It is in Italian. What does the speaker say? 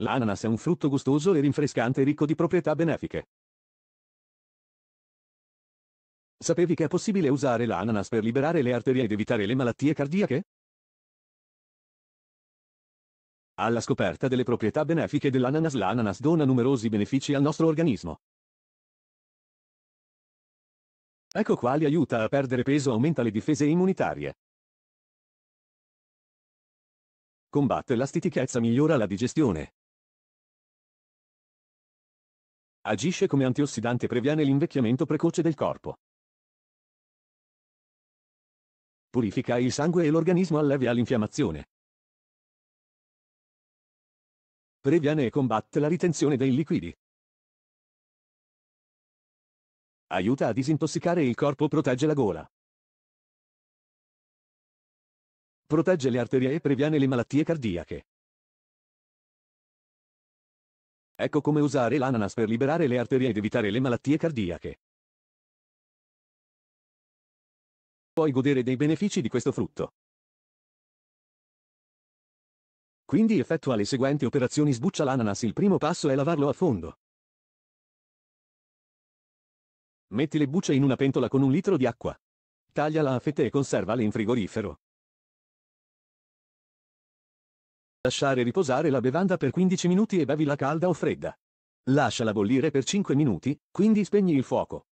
L'ananas è un frutto gustoso e rinfrescante ricco di proprietà benefiche. Sapevi che è possibile usare l'ananas per liberare le arterie ed evitare le malattie cardiache? Alla scoperta delle proprietà benefiche dell'ananas l'ananas dona numerosi benefici al nostro organismo. Ecco quali aiuta a perdere peso, aumenta le difese immunitarie. Combatte la stitichezza, migliora la digestione. Agisce come antiossidante e previene l'invecchiamento precoce del corpo. Purifica il sangue e l'organismo allevia l'infiammazione. Previene e combatte la ritenzione dei liquidi. Aiuta a disintossicare il corpo, protegge la gola. Protegge le arterie e previene le malattie cardiache. Ecco come usare l'ananas per liberare le arterie ed evitare le malattie cardiache. Puoi godere dei benefici di questo frutto. Quindi effettua le seguenti operazioni sbuccia l'ananas il primo passo è lavarlo a fondo. Metti le bucce in una pentola con un litro di acqua. Tagliala a fette e conservale in frigorifero. Lasciare riposare la bevanda per 15 minuti e bevila calda o fredda. Lasciala bollire per 5 minuti, quindi spegni il fuoco.